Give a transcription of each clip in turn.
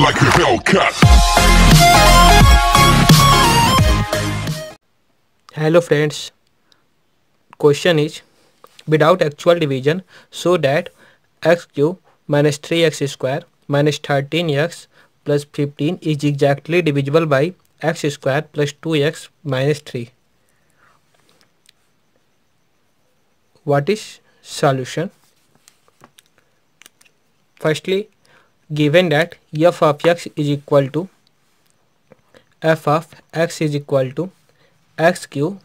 like a Hellcat. Hello friends. Question is without actual division so that x cube minus 3x square minus 13x plus 15 is exactly divisible by x square plus 2x minus 3. What is solution? Firstly, given that f of x is equal to f of x is equal to x cube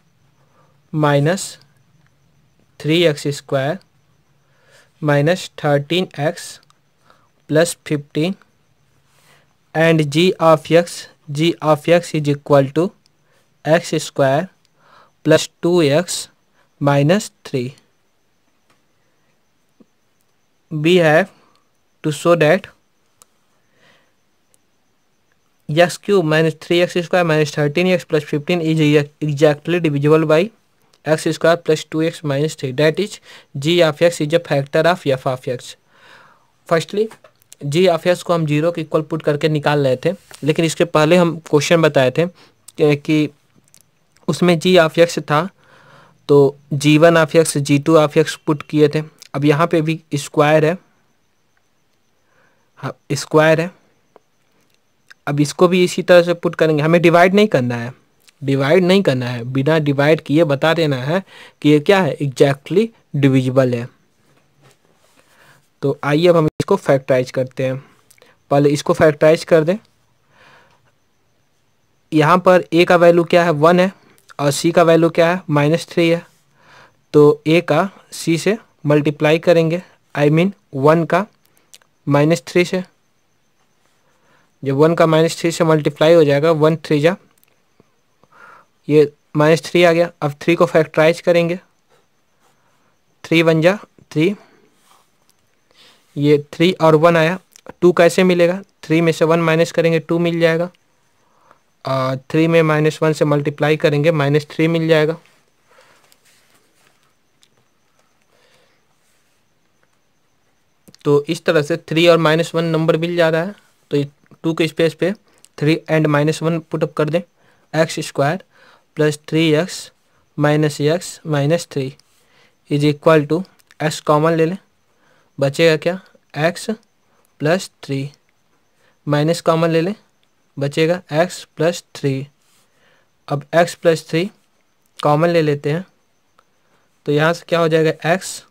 minus 3x square minus 13x plus 15 and g of x g of x is equal to x square plus 2x minus 3 we have to show that x cube minus three x square minus thirteen x plus fifteen is exactly divisible by x square plus two x minus three that is g of x is a factor of f of x firstly g of x को हम zero के equal put करके निकाल रहे थे लेकिन इसके पहले हम क्वेश्चन बताए थे कि उसमें जी ऑफ एक्स था तो g one of x g two of x put किए थे अब यहाँ पे भी स्क्वायर है हाँ स्क्वायर है अब इसको भी इसी तरह से पुट करेंगे हमें डिवाइड नहीं करना है डिवाइड नहीं करना है बिना डिवाइड किए बता देना है कि ये क्या है एग्जैक्टली डिविजिबल है तो आइए अब हम इसको फैक्टराइज करते हैं पहले इसको फैक्टराइज कर दें यहाँ पर ए का वैल्यू क्या है वन है और सी का वैल्यू क्या है माइनस थ्री है तो ए का सी से मल्टीप्लाई करेंगे आई मीन वन का माइनस थ्री से जब वन का माइनस थ्री से मल्टीप्लाई हो जाएगा वन थ्री जा ये माइनस थ्री आ गया अब थ्री को फैक्टराइज करेंगे थ्री वन जा थ्री ये थ्री और वन आया टू कैसे मिलेगा थ्री में से वन माइनस करेंगे टू मिल जाएगा और थ्री में माइनस वन से मल्टीप्लाई करेंगे माइनस थ्री मिल जाएगा तो इस तरह से थ्री और माइनस वन नंबर मिल जा रहा है तो टू के स्पेस पे three and minus one put up कर दें x square plus three x minus x minus three is equal to x common ले लें बचेगा क्या x plus three minus common ले लें बचेगा एक्स प्लस थ्री अब एक्स प्लस थ्री कॉमन ले लेते हैं तो यहाँ से क्या हो जाएगा एक्स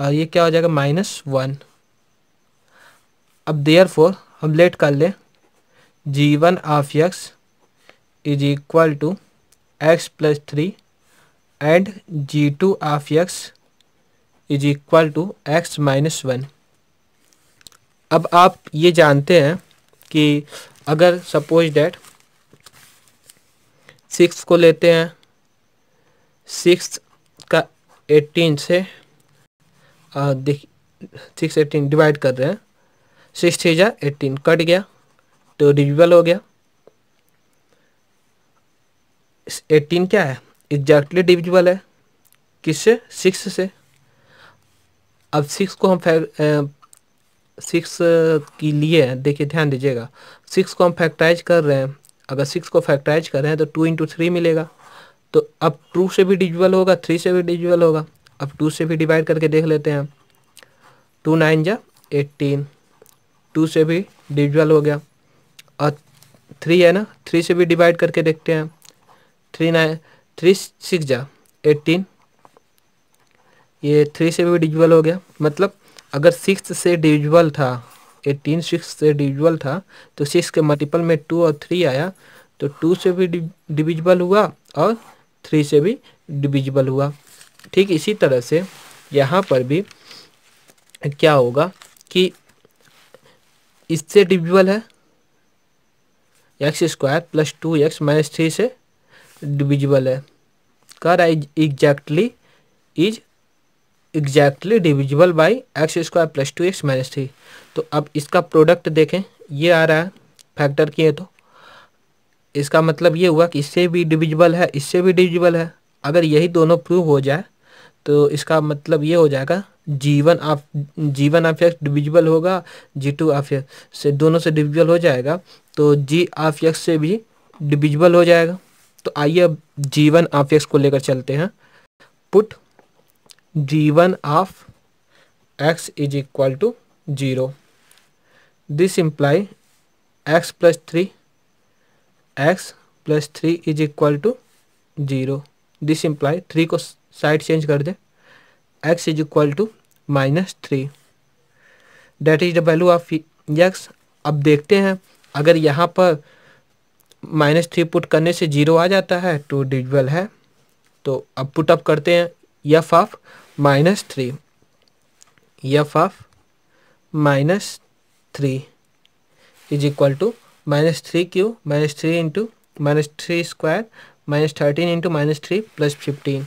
और ये क्या हो जाएगा माइनस वन अब देयर फोर हम लेट कर ले g one of x is equal to x plus three and g two of x is equal to x minus one अब आप ये जानते हैं कि अगर सपोज डैट सिक्स को लेते हैं सिक्स का एटीन से देख सिक्स एटीन डिवाइड कर रहे हैं सिक्स थ्री जा एटीन कट गया तो डिविजल हो गया एट्टीन क्या है एग्जैक्टली डिविजिबल है किससे सिक्स से अब सिक्स को हम फैक सिक्स के लिए देखिए ध्यान दीजिएगा सिक्स को हम फैक्टराइज कर रहे हैं अगर सिक्स को फैक्टराइज कर रहे हैं तो टू इंटू थ्री मिलेगा तो अब टू से भी डिविजिबल होगा थ्री से भी डिविजिबल होगा अब टू से भी डिवाइड करके देख लेते हैं टू नाइन जा एट्टीन टू से भी डिविजल हो गया और थ्री है ना थ्री से भी डिवाइड करके देखते हैं थ्री नाइन थ्री सिक्स जा एटीन ये थ्री से भी डिविजल हो गया मतलब अगर सिक्स से डिविजल था एटीन सिक्स से डिविजल था तो सिक्स के मल्टीपल में टू और थ्री आया तो टू से भी डिविजल हुआ और थ्री से भी डिविजल हुआ ठीक इसी तरह से यहाँ पर भी क्या होगा कि इससे डिविजिबल है x square plus two x minus three से डिविजिबल है कह रहा है exactly is exactly divisible by x square plus two x minus three तो अब इसका प्रोडक्ट देखें ये आ रहा है फैक्टर किए तो इसका मतलब ये हुआ कि इससे भी डिविजिबल है इससे भी डिविजिबल है अगर यही दोनों प्रूव हो जाए तो इसका मतलब ये हो जाएगा जीवन आप जीवन एक्स डिविजिबल होगा जी टू एक्स से दोनों से डिविजिबल हो जाएगा तो जी एक्स से भी डिविजिबल हो जाएगा तो आइए अब जीवन एक्स को लेकर चलते हैं put g one of x is equal to zero this imply x plus three x plus three is equal to zero this imply three को साइड चेंज कर दे x is equal to minus three that is the value of x अब देखते हैं अगर यहाँ पर minus three put करने से जीरो आ जाता है तो डिजल है तो अब पुट अप करते हैं f of minus three f of minus three is equal to minus three cube minus three into minus three square minus thirteen into minus three plus fifteen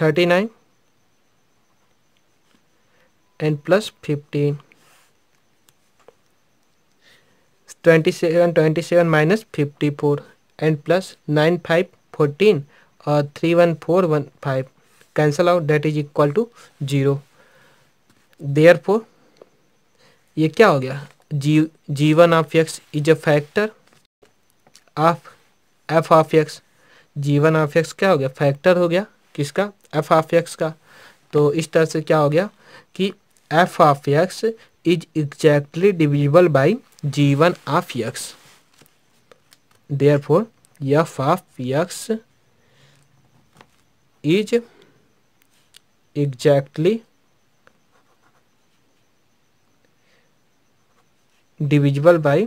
thirty nine and plus fifteen twenty seven twenty seven minus fifty four and plus nine five fourteen और three one four one five cancel out that is equal to zero therefore ये क्या हो गया g g one of x is a factor of f of x g one of x क्या हो गया factor हो गया किसका एफ ऑफ एक्स का तो इस तरह से क्या हो गया कि f of x is exactly divisible by g one of x therefore f of x is exactly divisible by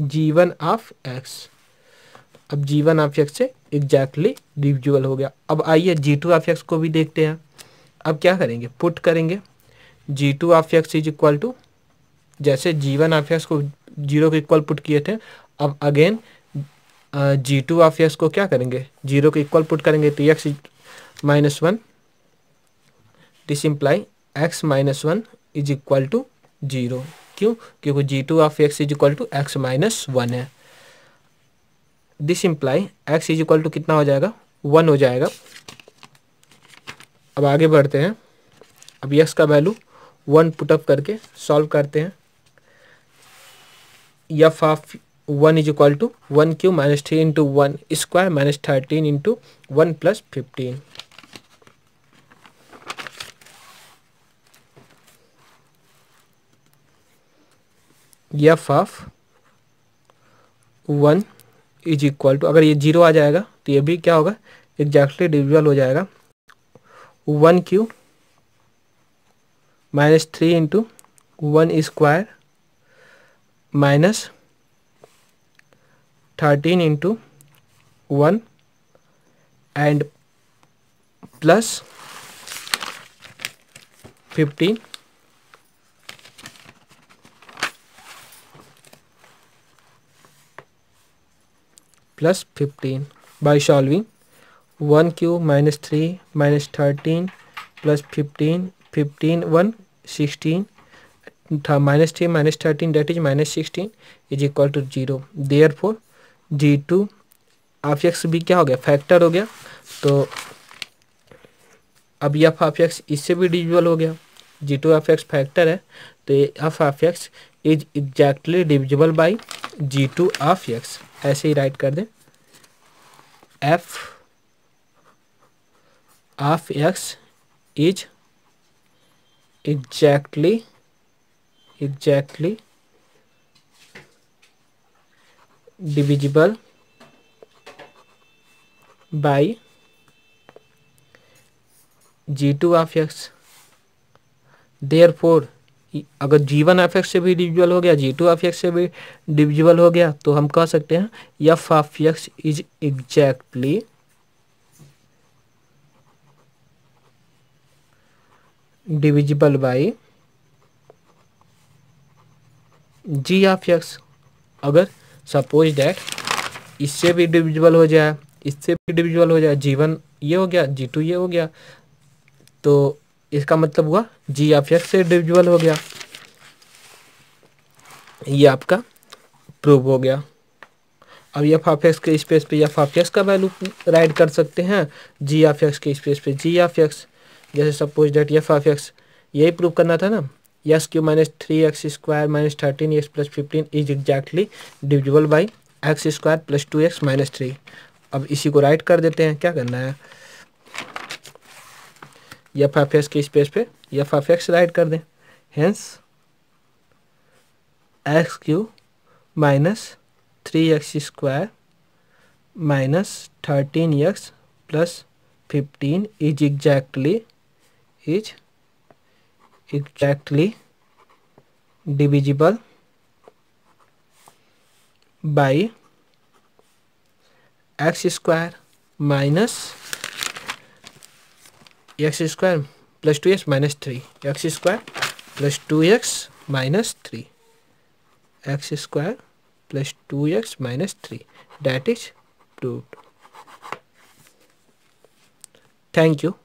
g one of x अब जीवन ऑफ एक्स से एग्जैक्टली डिविजुअल हो गया अब आइए जी टू ऑफ एक्स को भी देखते हैं अब क्या करेंगे पुट करेंगे g two of x is equal to जैसे जीवन ऑफ एक्स को जीरो के इक्वल पुट किए थे अब again g two of x को क्या करेंगे जीरो के इक्वल पुट करेंगे तो x minus one this imply x minus one is equal to zero क्यों क्योंकि g two of x is equal to x minus one है this imply x is equal to कितना हो जाएगा one हो जाएगा अब आगे बढ़ते हैं अब एक्स का वैल्यू वन पुटअप करके सॉल्व करते हैं f of one is equal to one cube minus three into one square minus thirteen into one plus fifteen f of one is equal to अगर ये जीरो आ जाएगा तो ये भी क्या होगा एग्जैक्टली डिविजल हो जाएगा one cube minus three into one square minus thirteen into one and plus fifteen plus fifteen by solving one cube minus three minus thirteen plus fifteen fifteen one sixteen था minus three minus thirteen that is minus sixteen is equal to zero therefore g two of x भी क्या हो गया factor हो गया तो अब F of x इससे भी डिविजल हो गया g two f x factor है तो f of x is exactly divisible by g two f x ऐसे ही राइट कर दें f of x is exactly exactly divisible by g two g2 x therefore अगर g one F x से भी divisible हो गया g two f x से भी डिविजल हो गया तो हम कह सकते हैं f f x is exactly divisible by g f x अगर सपोज डैट इससे भी डिविजिबल हो जाए इससे भी डिविजिबल हो जाए जीवन ये हो गया जी टू ये हो गया तो इसका मतलब हुआ जी ऑफ एक्स से डिविजुअल हो गया ये आपका प्रूव हो गया अब एफ ऑफ एक्स के स्पेस पे एफ ऑफ एक्स का वैल्यू राइड कर सकते हैं जी ऑफ एक्स के स्पेस पे जी ऑफ एक्स जैसे suppose that f of x यही प्रूव करना था ना yes cube minus three x square minus thirteen x plus fifteen is exactly divisible by x square plus two x minus three अब इसी को right कर देते हैं क्या करना है एफ एफ एक्स के स्पेस पे एफ एफ एक्स राइट कर दें hence x cube minus three x square minus thirteen x plus fifteen is exactly is exactly divisible by x square minus x square plus 2x minus 3 x square plus 2x minus 3 x square plus 2x minus 3 that is is, two. thank you